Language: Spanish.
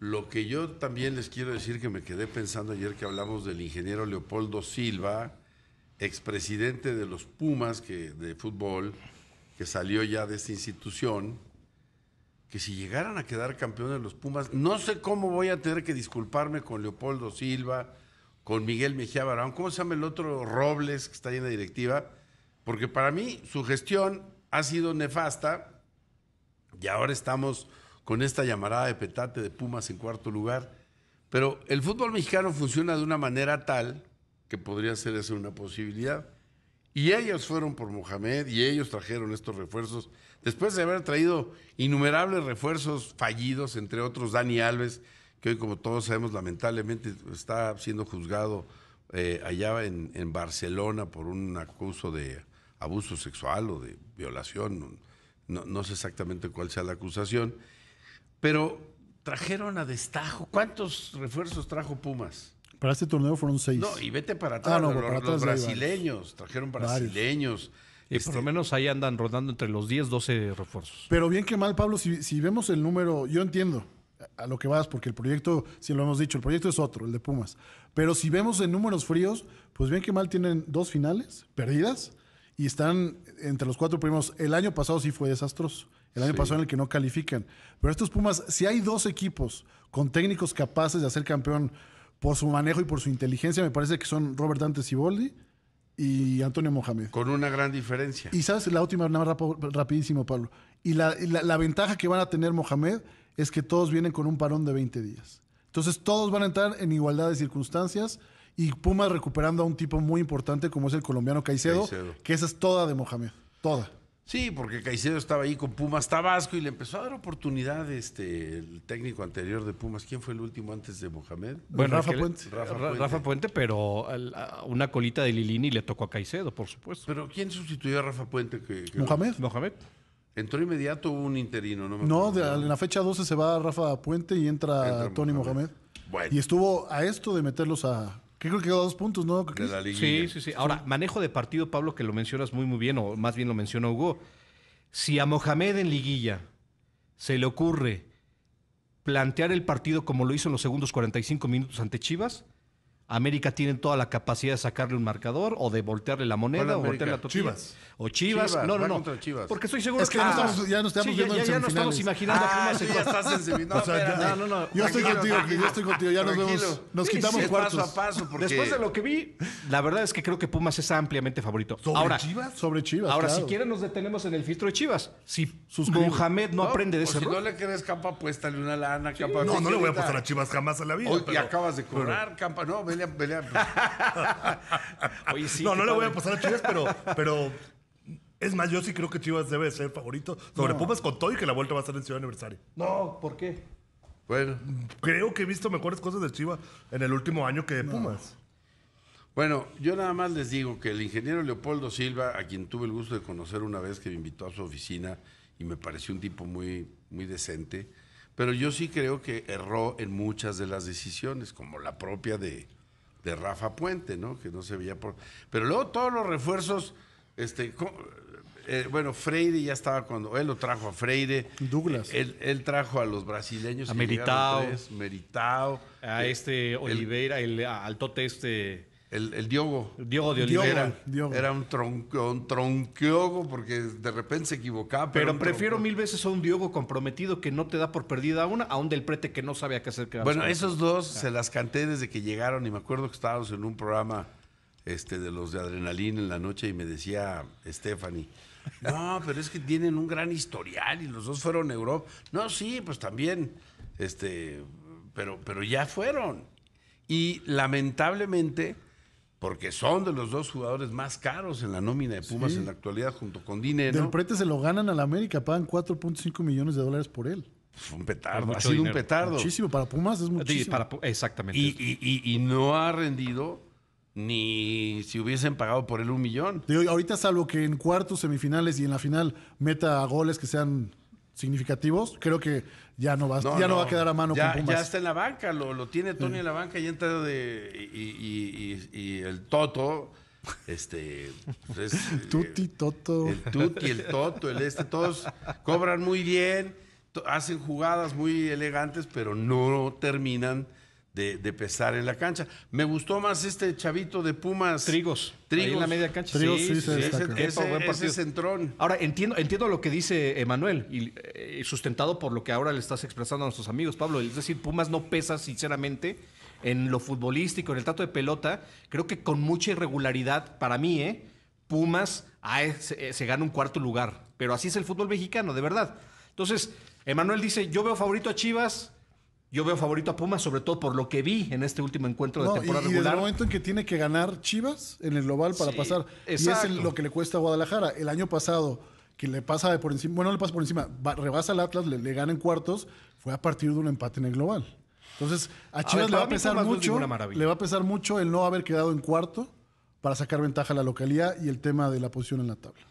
Lo que yo también les quiero decir que me quedé pensando ayer que hablamos del ingeniero Leopoldo Silva, expresidente de los Pumas que, de fútbol, que salió ya de esta institución, que si llegaran a quedar campeones los Pumas, no sé cómo voy a tener que disculparme con Leopoldo Silva, con Miguel Mejía Barón, ¿cómo se llama el otro Robles que está ahí en la directiva? Porque para mí su gestión ha sido nefasta y ahora estamos con esta llamarada de petate de Pumas en cuarto lugar. Pero el fútbol mexicano funciona de una manera tal que podría ser esa una posibilidad. Y ellos fueron por Mohamed y ellos trajeron estos refuerzos. Después de haber traído innumerables refuerzos fallidos, entre otros Dani Alves, que hoy, como todos sabemos, lamentablemente está siendo juzgado eh, allá en, Barcelona por un acuso de abuso sexual o de violación. No, no sé exactamente cuál sea la acusación pero trajeron a destajo. ¿Cuántos refuerzos trajo Pumas? Para este torneo fueron seis. No, y vete para ah, atrás. Ah, no, los, brasileños, trajeron brasileños. Y por este lo menos ahí andan rodando entre los 10, 12 refuerzos. Pero bien que mal, Pablo, si, si vemos el número, yo entiendo a lo que vas, porque el proyecto, si lo hemos dicho, el proyecto es otro, el de Pumas. Pero si vemos en números fríos, pues bien que mal tienen dos finales perdidas y están entre los cuatro primeros. El año pasado sí fue desastroso el año pasado en el que no califican. Pero estos Pumas, si hay dos equipos con técnicos capaces de hacer campeón por su manejo y por su inteligencia, me parece que son Robert Dante Ciboldi y Antonio Mohamed. Con una gran diferencia. Y sabes, la última, nada rapidísimo, Pablo. Y la, la, la ventaja que van a tener Mohamed es que todos vienen con un parón de 20 días. Entonces todos van a entrar en igualdad de circunstancias y Pumas recuperando a un tipo muy importante como es el colombiano Caicedo, Caicedo, que esa es toda de Mohamed, toda. Sí, porque Caicedo estaba ahí con Pumas Tabasco y le empezó a dar oportunidad este, el técnico anterior de Pumas. ¿Quién fue el último antes de Mohamed? Bueno, Rafa, Puente. Rafa, Puente. pero una colita de Lilini le tocó a Caicedo, por supuesto. ¿Pero quién sustituyó a Rafa Puente? Que, Mohamed. Mohamed. Entró inmediato un interino, ¿no? no, en la fecha 12 se va Rafa Puente y entra, Tony Mohamed. Y estuvo a esto de meterlos a, creo que quedó dos puntos, ¿no? sí, sí, sí. Ahora, manejo de partido, Pablo, que lo mencionas muy, muy bien, o más bien lo menciona Hugo. Si a Mohamed en liguilla se le ocurre plantear el partido como lo hizo en los segundos 45 minutos ante Chivas, América tiene toda la capacidad de sacarle un marcador o de voltearle la moneda o voltearle la tortilla. Chivas. O Chivas. no, no, no. Porque estoy seguro es que, ah, ya, nos estamos viendo ya, ya, ya no estamos imaginando ah, sí, ya estás en no, no, no, no. Yo estoy contigo, yo estoy contigo. Ya nos vemos. Nos quitamos cuartos. Paso a paso. Después de lo que vi, la verdad es que creo que Pumas es ampliamente favorito. ¿Sobre Chivas? Sobre Chivas, Ahora, si quieren nos detenemos en el filtro de Chivas. Si Mohamed no, aprende de ese si no le quieres Campa, puéstale una lana, No, no le voy a apostar a Chivas jamás a la vida. Y acabas de cobrar, Campa. No, no, no le voy a pasar a Chivas, pero, pero es más, yo sí creo que Chivas debe ser favorito sobre Pumas con todo y que la vuelta va a ser en Ciudad Aniversario. No, ¿por qué? Bueno. Creo que he visto mejores cosas de Chivas en el último año que de Pumas. Bueno, yo nada más les digo que el ingeniero Leopoldo Silva, a quien tuve el gusto de conocer una vez que me invitó a su oficina y me pareció un tipo muy, muy decente, pero yo sí creo que erró en muchas de las decisiones, como la propia de, de Rafa Puente, ¿no? Que no se veía por. Pero luego todos los refuerzos, este, eh, bueno, Freire ya estaba cuando él lo trajo a Freire. Douglas. Él, trajo a los brasileños. A Meritao. A eh, este Oliveira, el, el este el, Diogo. El Diogo de Oliveira. era, un, tronco, porque de repente se equivocaba. Pero, prefiero mil veces a un Diogo comprometido que no te da por perdida una, a un del prete que no sabe a qué hacer. bueno, esos dos se las canté desde que llegaron y me acuerdo que estábamos en un programa este, de los de adrenalina en la noche y me decía Stephanie. No, pero es que tienen un gran historial y los dos fueron a Europa. No, sí, pues también, este, pero, pero ya fueron. Y lamentablemente, porque son de los dos jugadores más caros en la nómina de Pumas en la actualidad, junto con Dinero. Del Prete se lo ganan al América, pagan 4.5 millones de dólares por él. un petardo, ha sido un petardo. Muchísimo, para Pumas es muchísimo. Sí, exactamente. Y, no ha rendido ni si hubiesen pagado por él un millón. ahorita salvo que en cuartos, semifinales y en la final meta goles que sean significativos, creo que ya no va, va a quedar a mano ya, está en la banca, lo, tiene Tony en la banca y entra de. Y, el Toto. Este. Pues, Tuti, eh, Toto. El Tuti, el Toto, el este, todos cobran muy bien, hacen jugadas muy elegantes, pero no terminan de, pesar en la cancha. Me gustó más este chavito de Pumas. Trigos. Trigos. en la media cancha. Trigos, sí, sí, sí, ese, centrón. Ahora, entiendo, entiendo lo que dice Emanuel, y, eh, sustentado por lo que ahora le estás expresando a nuestros amigos, Pablo. Es decir, Pumas no pesa, sinceramente, en lo futbolístico, en el trato de pelota. Creo que con mucha irregularidad, para mí, ¿eh? Pumas ah, se, eh, se gana un cuarto lugar. Pero así es el fútbol mexicano, de verdad. Entonces, Emanuel dice, yo veo favorito a Chivas, yo veo favorito a Pumas, sobre todo por lo que vi en este último encuentro de temporada y, regular. el momento en que tiene que ganar Chivas en el global para pasar. Exacto. Y es lo que le cuesta a Guadalajara. El año pasado, que le pasa por encima, bueno, le pasa por encima, rebasa al Atlas, le, gana en cuartos, fue a partir de un empate en el global. Entonces, a Chivas le va a pesar mucho. le va a pesar mucho el no haber quedado en cuarto para sacar ventaja a la localidad y el tema de la posición en la tabla.